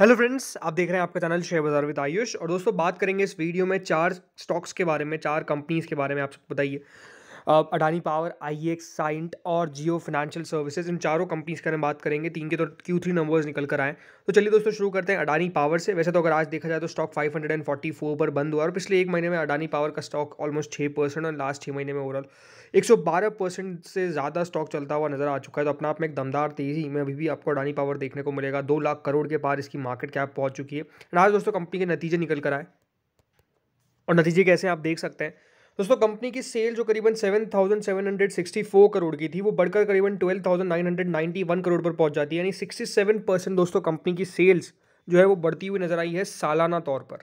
hello friends आप देख रहे हैं आपका चैनल शेयर बाजार विद आयुष और दोस्तों बात करेंगे इस वीडियो में चार स्टॉक्स के बारे में चार कंपनीज के बारे में आप सबको बताइए Adani power I X Cyient और जियो फाइनेंशियल सर्विसेज इन चारों कंपनीज का हम बात करेंगे तीन के तो क्यू थ्री नंबर्स निकल कर आए तो चलिए दोस्तों शुरू करते हैं अडानी पावर से वैसे तो अगर आज देखा जाए तो स्टॉक 544 पर बंद हुआ और पिछले एक महीने में अडानी पावर का स्टॉक ऑलमोस्ट छः परसेंट और लास्ट छः महीने में ओवरऑल बारह परसेंट से ज़्यादा स्टॉक चलता हुआ नजर आ चुका है तो अपना आप में एक दमदार तेज़ी में अभी भी आपको अडानी पावर देखने को मिलेगा दो लाख करोड़ के पार इसकी मार्केट कैप पहुँच चुकी है आज दोस्तों कंपनी के नतीजे निकल कर आए और नतीजे कैसे आप देख सकते हैं दोस्तों कंपनी की सेल जो करीबन 7,764 करोड़ की थी वो बढ़कर करीबन 12,991 करोड़ पर पहुंच जाती है यानी 67 परसेंट दोस्तों कंपनी की सेल्स जो है वो बढ़ती हुई नजर आई है सालाना तौर पर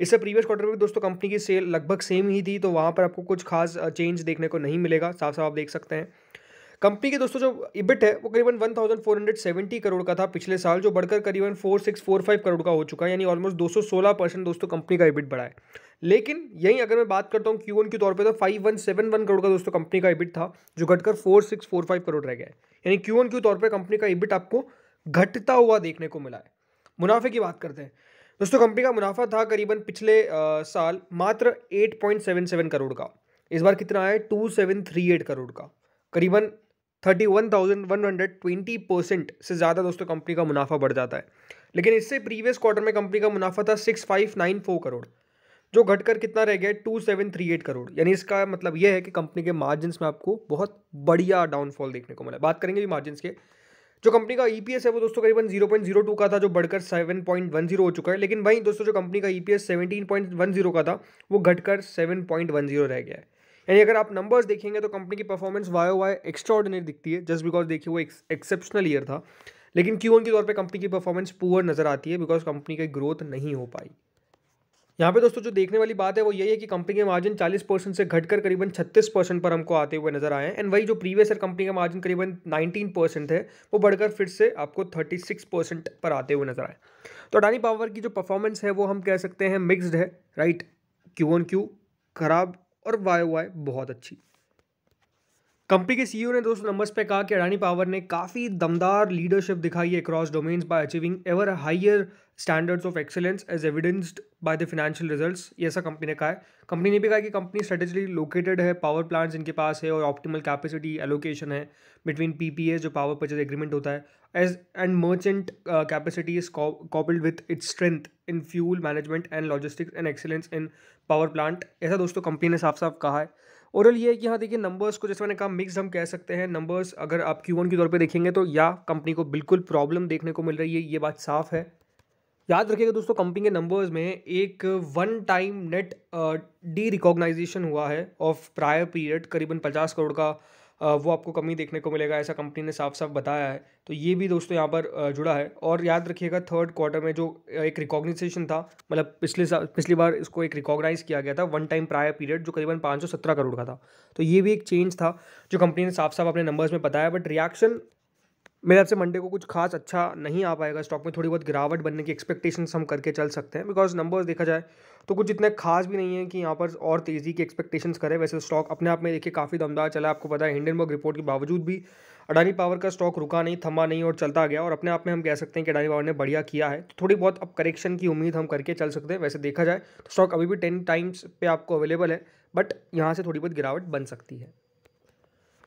इससे प्रीवियस क्वार्टर में दोस्तों कंपनी की सेल लगभग सेम ही थी तो वहाँ पर आपको कुछ खास चेंज देखने को नहीं मिलेगा साफ साफ आप देख सकते हैं कंपनी के दोस्तों जो इबिट है वो करीबन 1470 करोड़ का था पिछले साल जो बढ़कर करीबन 4645 करोड़ का हो चुका है यानी ऑलमोस्ट 216 परसेंट दोस्तों कंपनी का इबिट बढ़ा है लेकिन यहीं अगर मैं बात करता हूँ क्यू वन के तौर पर तो five one seven one crore का दोस्तों कंपनी का इबिट था जो घटकर four six four five crore रह गया है यानी क्यू वन के तौर पर कंपनी का इबिट आपको घटता हुआ देखने को मिला है मुनाफे की बात करते हैं दोस्तों कंपनी का मुनाफा था करीबन पिछले आ, साल मात्र eight point seven seven crore का इस बार कितना आया two seven three eight crore का करीबन thirty one thousand one hundred twenty percent से ज़्यादा दोस्तों कंपनी का मुनाफा बढ़ जाता है लेकिन इससे प्रीवियस क्वार्टर में कंपनी का मुनाफा था six five nine four crore जो घटकर कितना रह गया two seven three eight crore यानी इसका मतलब यह है कि कंपनी के मार्जिन में आपको बहुत बढ़िया डाउनफॉल देखने को मिला बात करेंगे भी मार्जिन के जो कंपनी का ईपीएस e है वो दोस्तों करीबन जीरो जीरो पॉइंट टू का था जो बढ़कर सेवन पॉइंट वन जीरो हो चुका है लेकिन वहीं दोस्तों जो कंपनी का ईपीएस e जीरो का था वो घटकर सेवन पॉइंट वन जीरो रह गया है यानी अगर आप नंबर्स देखेंगे तो कंपनी की परफॉर्मेंस वायो वाय एक्स्ट्रॉर्डिनरी दिखती है जस्ट बिकॉज देखिए वो एक्सेप्शनल ईयर था लेकिन क्यों उनके तौर पर कंपनी की परफॉर्मेंस पुअर नजर आती है बिकॉज कंपनी की ग्रोथ नहीं हो पाई यहाँ पे दोस्तों जो देखने वाली बात है वो यही है कि कंपनी के मार्जिन 40 परसेंट से घटकर करीबन 36 परसेंट पर हमको आते हुए नजर आए हैं एंड वही जो प्रीवियस ईयर कंपनी का मार्जिन करीबन 19 परसेंट है वो बढ़कर फिर से आपको 36 परसेंट पर आते हुए नजर आए तो अडानी पावर की जो परफॉर्मेंस है वो हम कह सकते हैं मिक्सड है राइट क्यू ऑन क्यू खराब और वाई वाई बहुत अच्छी कंपनी के सीईओ e ने दोस्तों नंबर्स पे कहा कि अडानी पावर ने काफ़ी दमदार लीडरशिप दिखाई है across domains by achieving ever higher standards of excellence as evidenced by the financial results ये ऐसा कंपनी ने कहा है कंपनी ने भी कहा कि कंपनी स्ट्रेटेजिकली लोकेटेड है पावर प्लांट्स इनके पास है और ऑप्टिमल कैपेसिटी एलोकेशन है बिटवीन पी जो पावर परचेज एग्रीमेंट होता है as and merchant capacity is coupled with its strength in fuel management and logistics and excellence in power plant ऐसा दोस्तों कंपनी ने साफ साफ कहा है ओरल ये है कि हाँ देखिए नंबर्स को जैसे मैंने कहा मिक्स हम कह सकते हैं नंबर्स अगर आप क्यू वन के तौर पर देखेंगे तो या कंपनी को बिल्कुल प्रॉब्लम देखने को मिल रही है ये बात साफ है याद रखिएगा दोस्तों कंपनी के नंबर्स में एक one time net derecognition हुआ है ऑफ प्रायर पीरियड करीबन पचास करोड़ का वो आपको कमी देखने को मिलेगा ऐसा कंपनी ने साफ साफ बताया है तो ये भी दोस्तों यहाँ पर जुड़ा है और याद रखिएगा थर्ड क्वार्टर में जो एक रिकॉग्निसेशन था मतलब पिछले पिछली बार इसको एक रिकॉग्नाइज़ किया गया था वन टाइम प्रायर पीरियड जो करीबन पाँच करोड़ का था तो ये भी एक चेंज था जो कंपनी ने साफ साफ अपने नंबर्स में बताया बट रिएक्शन मेरे हिसाब से मंडे को कुछ खास अच्छा नहीं आ पाएगा स्टॉक में थोड़ी बहुत गिरावट बनने की एक्सपेक्टेशंस हम करके चल सकते हैं बिकॉज नंबर्स देखा जाए तो कुछ इतने खास भी नहीं है कि यहाँ पर और तेज़ी की एक्सपेक्टेशंस करें वैसे स्टॉक अपने आप में देखिए काफ़ी दमदार चला आपको पता है हिंडनबर्ग रिपोर्ट के बावजूद भी अडानी पावर का स्टॉक रुका नहीं थमा नहीं और चलता गया और अपने आप में हम कह सकते हैं कि अडानी पावर ने बढ़िया किया है तो थोड़ी बहुत अब करेक्शन की उम्मीद हम करके चल सकते हैं वैसे देखा जाए तो स्टॉक अभी भी टेन टाइम्स पे आपको अवेलेबल है बट यहाँ से थोड़ी बहुत गिरावट बन सकती है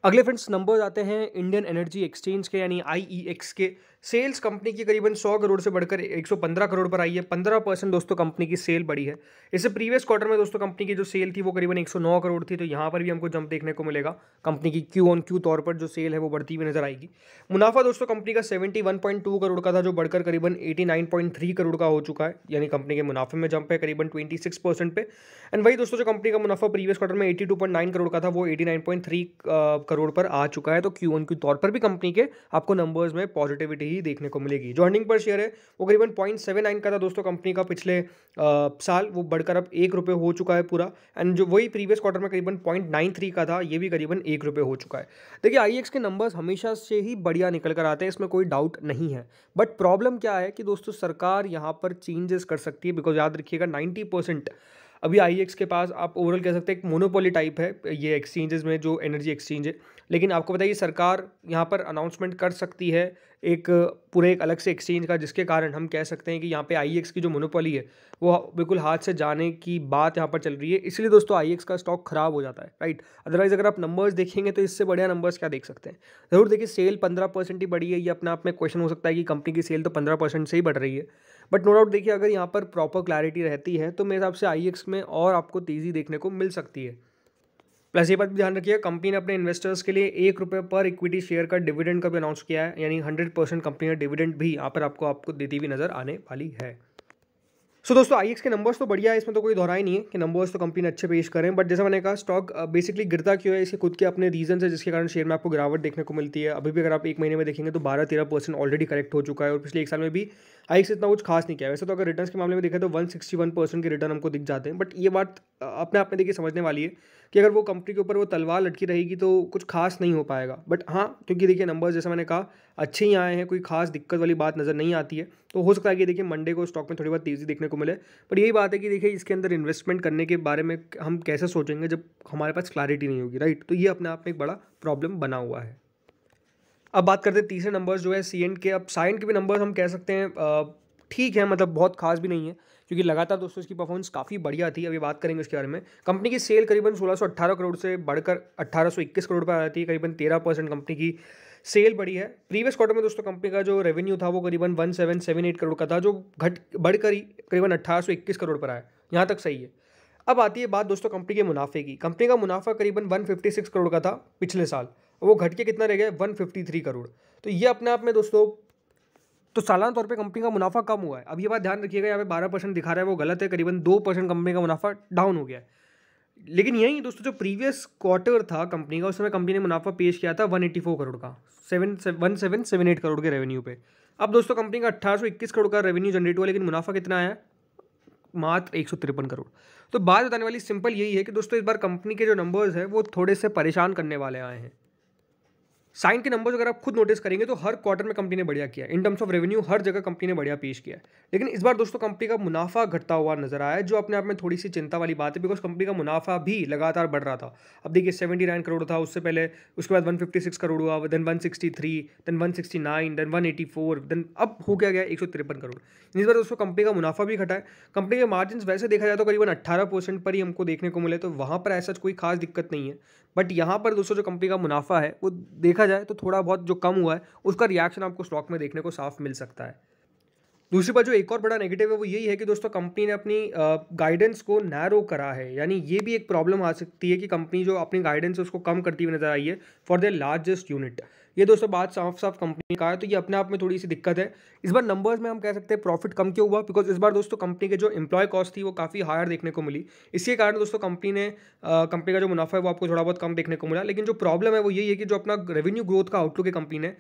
अगले फ्रेंड्स नंबर्स आते हैं इंडियन एनर्जी एक्सचेंज के यानी आई e के सेल्स कंपनी की करीबन 100 करोड़ से बढ़कर 115 करोड़ पर आई है 15 परसेंट दोस्तों कंपनी की सेल बढ़ी है इससे प्रीवियस क्वार्टर में दोस्तों कंपनी की जो सेल थी वो करीबन 109 करोड़ थी तो यहाँ पर भी हमको जंप देखने को मिलेगा कंपनी की क्यू ऑन क्यू तौर पर जो सेल है वो बढ़ती हुई नजर आएगी मुनाफा दोस्तों कंपनी का सेवेंटी करोड़ का था जो बढ़कर करीबन एटी करोड़ का हो चुका है यानी कंपनी के मुनाफे में जंप है करीबन ट्वेंटी पे एंड वही दोस्तों जो कंपनी का मुनाफा प्रीवियस क्वार्टर में एटी करोड़ का था वो एटी करोड़ पर आ चुका है तो क्यू ऑन क्यू तौर पर भी कंपनी के आपको नंबर्स में पॉजिटिविटी ही देखने को मिलेगी जो अर्निंग पर शेयर है वो करीबन पॉइंट सेवन नाइन का था दोस्तों कंपनी का पिछले आ, साल वो बढ़कर अब एक रुपये हो चुका है पूरा एंड जो वही प्रीवियस क्वार्टर में करीबन पॉइंट नाइन थ्री का था ये भी करीबन एक रुपये हो चुका है देखिए आई e के नंबर्स हमेशा से ही बढ़िया निकल कर आते हैं इसमें कोई डाउट नहीं है बट प्रॉब्लम क्या है कि दोस्तों सरकार यहाँ पर चेंजेस कर सकती है बिकॉज याद रखिएगा नाइन्टी अभी आई e के पास आप ओवरऑल कह सकते हैं एक मोनोपोली टाइप है ये एक्सचेंजेस में जो एनर्जी एक्सचेंज है लेकिन आपको बताइए सरकार यहाँ पर अनाउंसमेंट कर सकती है एक पूरे एक अलग से एक्सचेंज का जिसके कारण हम कह सकते हैं कि यहाँ पे आई e की जो मोनोपोली है वो बिल्कुल हाथ से जाने की बात यहाँ पर चल रही है इसलिए दोस्तों आई e का स्टॉक खराब हो जाता है राइट अदरवाइज़ अगर आप नंबर्स देखेंगे तो इससे बढ़िया नंबर्स क्या देख सकते हैं ज़रूर देखिए सेल पंद्रह परसेंट ही बढ़ी है ये अपने आप में क्वेश्चन हो सकता है कि कंपनी की सेल तो पंद्रह परसेंट से ही बढ़ रही है बट नो डाउट देखिए अगर यहाँ पर प्रॉपर क्लैरिटी रहती है तो मेरे हिसाब से आई e में और आपको तेज़ी देखने को मिल सकती है प्लस ये बात भी ध्यान रखिए कंपनी ने अपने इन्वेस्टर्स के लिए एक रुपये पर इक्विटी शेयर का डिविडेंड का भी अनाउंस किया है यानी हंड्रेड परसेंट कंपनी ने डिविडेंड भी यहाँ पर आपको आपको देती हुई नजर आने वाली है सो so, दोस्तों आई के नंबर्स तो बढ़िया है इसमें तो कोई दोहराई नहीं है कि नंबर्स तो कंपनी ने अच्छे पेश करें बट जैसे मैंने कहा स्टॉक बेसिकली uh, गिरता क्यों है इसके खुद के अपने रीजन है जिसके कारण शेयर में आपको गिरावट देखने को मिलती है अभी भी अगर आप एक महीने में देखेंगे तो बारह तेरह परसेंट ऑलरेडी करेक्ट हो चुका है और पिछले एक साल में भी हाइक से इतना कुछ खास नहीं किया वैसे तो अगर रिटर्न के मामले में देखें तो वन सिक्सटी वन परसेंट के रिटर्न हमको दिख जाते हैं बट ये बात अपने आप में देखिए समझने वाली है कि अगर वो कंपनी के ऊपर वो तलवार लटकी रहेगी तो कुछ खास नहीं हो पाएगा बट हाँ क्योंकि देखिए नंबर्स जैसा मैंने कहा अच्छे ही आए हैं कोई खास दिक्कत वाली बात नज़र नहीं आती है तो हो सकता है कि देखिए मंडे को स्टॉक में थोड़ी बहुत तेज़ी देखने को मिले पर यही बात है कि देखिए इसके अंदर इन्वेस्टमेंट करने के बारे में हम कैसे सोचेंगे जब हमारे पास क्लैरिटी नहीं होगी राइट तो ये अपने आप में एक बड़ा प्रॉब्लम बना हुआ है अब बात करते हैं तीसरे नंबर्स जो है सी एंड के अब साइन के भी नंबर हम कह सकते हैं ठीक है मतलब बहुत खास भी नहीं है क्योंकि लगातार दोस्तों इसकी परफॉर्मेंस काफ़ी बढ़िया थी अभी बात करेंगे उसके बारे में कंपनी की सेल करीबन 1618 करोड़ से बढ़कर 1821 करोड़ पर आ जाती है करीबन 13 परसेंट कंपनी की सेल बढ़ी है प्रीवियस क्वार्टर में दोस्तों कंपनी का जो रेवेन्यू था वो करीबन वन करोड़ का था जो घट बढ़कर ही करीबन अट्ठारह करोड़ पर आया यहाँ तक सही है अब आती है बात दोस्तों कंपनी के मुनाफे की कंपनी का मुनाफा करीबन 156 करोड़ का था पिछले साल वो घट के कितना रह गया 153 करोड़ तो ये अपने आप में दोस्तों तो सालाना तौर पे कंपनी का मुनाफा कम हुआ है अब ये बात ध्यान रखिएगा यहाँ पे बारह परसेंट दिखा रहा है वो गलत है करीबन दो परसेंट कंपनी का मुनाफा डाउन हो गया है लेकिन यही दोस्तों जो प्रीवियस क्वार्टर था कंपनी का उस समय कंपनी ने मुनाफा पेश किया था 184 करोड़ का seven one seven seven eight crore के रेवेन्यू पे अब दोस्तों कंपनी का अट्ठारह करोड़ का रेवेन्यू जनरेट हुआ लेकिन मुनाफा कितना आया मात्र एक करोड़ तो बात बताने वाली सिंपल यही है कि दोस्तों इस बार कंपनी के जो नंबर्स हैं वो थोड़े से परेशान करने वाले आए हैं साइन के नंबर्स अगर आप खुद नोटिस करेंगे तो हर क्वार्टर में कंपनी ने बढ़िया किया इन टर्म्स ऑफ रेवेन्यू हर जगह कंपनी ने बढ़िया पेश किया लेकिन इस बार दोस्तों कंपनी का मुनाफा घटता हुआ नजर आया जो अपने आप में थोड़ी सी चिंता वाली बात है बिकॉज कंपनी का मुनाफा भी लगातार बढ़ रहा था अब देखिए सेवेंटी नाइन करोड़ था उससे पहले उसके बाद वन फिफ्टी सिक्स करोड़ हुआ then one sixty three then one sixty nine then one eighty four then अब हो क्या गया एक सौ तिरपन करोड़ इस बार दोस्तों कंपनी का मुनाफा भी घटा है कंपनी के मार्जिन वैसे देखा जाए तो करीबन अट्ठारह परसेंट पर ही हमको देखने को मिले तो वहाँ पर ऐसा कोई खास दिक्कत नहीं है बट यहाँ पर दोस्तों जो कंपनी का मुनाफा है वो देखा जाए तो थोड़ा बहुत जो कम हुआ है उसका रिएक्शन आपको स्टॉक में देखने को साफ मिल सकता है दूसरी बात जो एक और बड़ा नेगेटिव है वो यही है कि दोस्तों कंपनी ने अपनी गाइडेंस को नैरो करा है यानी ये भी एक प्रॉब्लम आ सकती है कि कंपनी जो अपनी गाइडेंस है उसको कम करती हुई नजर आई है फॉर द लार्जेस्ट यूनिट ये दोस्तों बात साफ साफ कंपनी का है तो ये अपने आप में थोड़ी सी दिक्कत है इस बार नंबर्स में हम कह सकते हैं प्रॉफिट कम क्यों हुआ बिकॉज इस बार दोस्तों कंपनी के जो एम्प्लॉय कॉस्ट थी वो काफ़ी हायर देखने को मिली इसके कारण दोस्तों कंपनी ने कंपनी का जो मुनाफा है वो आपको थोड़ा बहुत कम देखने को मिला लेकिन जो प्रॉब्लम है वो यही है कि जो अपना रेवेन्यू ग्रोथ का आउटलुक है कंपनी ने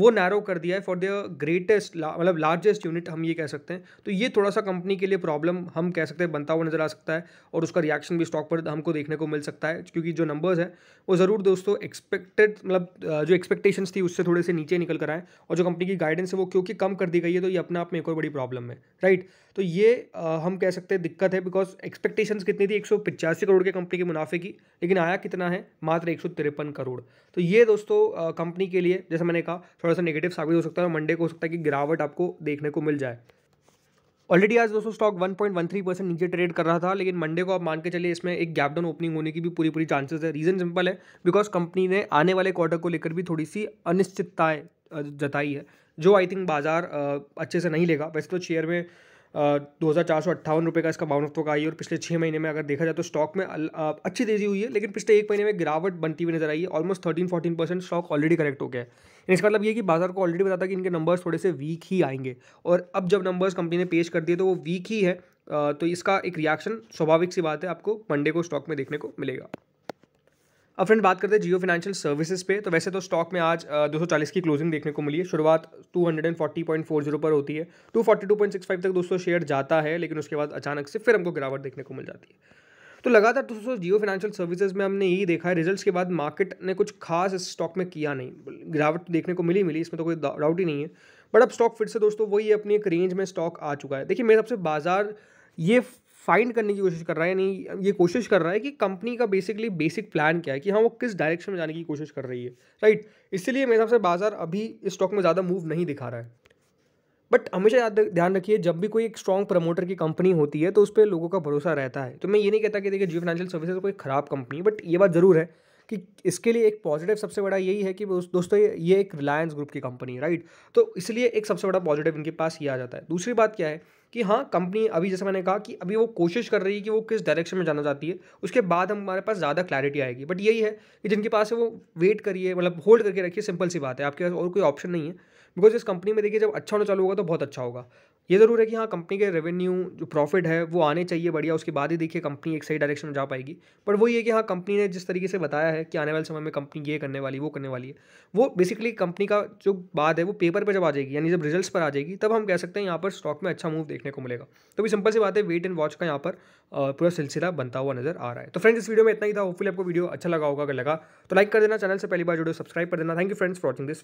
वो नैरो कर दिया है फॉर द ग्रेटेस्ट मतलब लार्जेस्ट यूनिट हम ये कह सकते हैं तो ये थोड़ा सा कंपनी के लिए प्रॉब्लम हम कह सकते हैं बनता हुआ नजर आ सकता है और उसका रिएक्शन भी स्टॉक पर हमको देखने को मिल सकता है क्योंकि जो नंबर्स है वो ज़रूर दोस्तों एक्सपेक्टेड मतलब जो एक्सपेक्टेड एक्सपेक्टेशन थी उससे थोड़े से नीचे निकल कर आए और जो कंपनी की गाइडेंस है वो क्योंकि कम कर दी गई है तो ये अपने आप में एक और बड़ी प्रॉब्लम है राइट तो ये आ, हम कह सकते हैं दिक्कत है बिकॉज एक्सपेक्टेशंस कितनी थी एक करोड़ के कंपनी के मुनाफे की लेकिन आया कितना है मात्र एक करोड़ तो ये दोस्तों कंपनी के लिए जैसे मैंने कहा थोड़ा सा नेगेटिव साबित हो सकता है और मंडे को हो सकता है कि गिरावट आपको देखने को मिल जाए ऑलरेडी आज दोस्तों स्टॉक 1.13 परसेंट नीचे ट्रेड कर रहा था लेकिन मंडे को आप मान के चलिए इसमें एक गैप डाउन ओपनिंग होने की भी पूरी पूरी चांसेस है रीज़न सिंपल है बिकॉज कंपनी ने आने वाले क्वार्टर को लेकर भी थोड़ी सी अनिश्चितताएँ जताई है जो आई थिंक बाजार अच्छे से नहीं लेगा वैसे तो शेयर में दो हज़ार चार सौ अट्ठावन रुपये का इसका बाउंड का आई और पिछले छः महीने में अगर देखा जाए तो स्टॉक में अच्छी तेज़ी हुई है लेकिन पिछले एक महीने में गिरावट बनती हुई नजर आई है almost thirteen fourteen percent stock already correct हो गया है इसका मतलब ये कि बाजार को ऑलरेडी बताता कि इनके नंबर्स थोड़े से वीक ही आएंगे और अब जब नंबर्स कंपनी ने पेश कर दिए तो वो वीक ही है तो इसका एक रिएक्शन स्वाभाविक सी बात है आपको मंडे को स्टॉक में देखने को मिलेगा अब फ्रेंड बात करते हैं जियो फाइनेंशियल सर्विसेज पे तो वैसे तो स्टॉक में आज 240 की क्लोजिंग देखने को मिली है शुरुआत 240.40 पर होती है 242.65 तक दोस्तों शेयर जाता है लेकिन उसके बाद अचानक से फिर हमको गिरावट देखने को मिल जाती है तो लगातार दोस्तों जियो फाइनेंशियल सर्विसेज में हमने यही देखा है रिजल्ट्स के बाद मार्केट ने कुछ खास इस स्टॉक में किया नहीं गिरावट तो देखने को मिली मिली इसमें तो कोई डाउट ही नहीं है बट अब स्टॉक फिर से दोस्तों वही अपनी एक रेंज में स्टॉक आ चुका है देखिए मेरे सबसे बाजार ये फाइंड करने की कोशिश कर रहा है यानी ये कोशिश कर रहा है कि कंपनी का बेसिकली बेसिक प्लान क्या है कि हाँ वो किस डायरेक्शन में जाने की कोशिश कर रही है राइट इसलिए मेरे हिसाब से बाजार अभी इस स्टॉक में ज़्यादा मूव नहीं दिखा रहा है बट हमेशा याद ध्यान रखिए जब भी कोई एक स्ट्रॉन्ग प्रमोटर की कंपनी होती है तो उस पर लोगों का भरोसा रहता है तो मैं ये नहीं कहता कि देखिए जियो फाइनेंशियल सर्विसेज कोई ख़राब कंपनी बट ये बात ज़रूर है कि इसके लिए एक पॉजिटिव सबसे बड़ा यही है कि दोस्तों ये एक रिलायंस ग्रुप की कंपनी है राइट तो इसलिए एक सबसे बड़ा पॉजिटिव इनके पास ये आ जाता है दूसरी बात क्या है कि हाँ कंपनी अभी जैसे मैंने कहा कि अभी वो कोशिश कर रही है कि वो किस डायरेक्शन में जाना चाहती है उसके बाद हम हमारे पास ज़्यादा क्लैरिटी आएगी बट यही है कि जिनके पास है वो वेट करिए मतलब होल्ड करके रखिए सिंपल सी बात है आपके पास और कोई ऑप्शन नहीं है बिकॉज इस कंपनी में देखिए जब अच्छा होना चालू होगा तो बहुत अच्छा होगा ये ज़रूर है कि हाँ कंपनी के रेवेन्यू जो प्रॉफिट है वो आने चाहिए बढ़िया उसके बाद ही देखिए कंपनी एक सही डायरेक्शन में जा पाएगी बट वो ये कि हाँ कंपनी ने जिस तरीके से बताया है कि आने वाले समय में कंपनी ये करने वाली वो करने वाली है वो बेसिकली कंपनी का जो बात है वो पेपर पर जब आ जाएगी यानी जब रिजल्ट पर आ जाएगी तब हम कह सकते हैं यहाँ पर स्टॉक में अच्छा मूव देखने को मिलेगा तो भी सिंपल सी बात है वेट एंड वॉच का यहाँ पर पूरा सिलसिला बनता हुआ नजर आ रहा है तो फ्रेंड्स इस वीडियो में इतना ही था होपफुली आपको वीडियो अच्छा लगा होगा अगर लगा तो लाइक कर देना चैनल से पहली बार जुड़े सब्सक्राइब कर देना thank you friends for watching this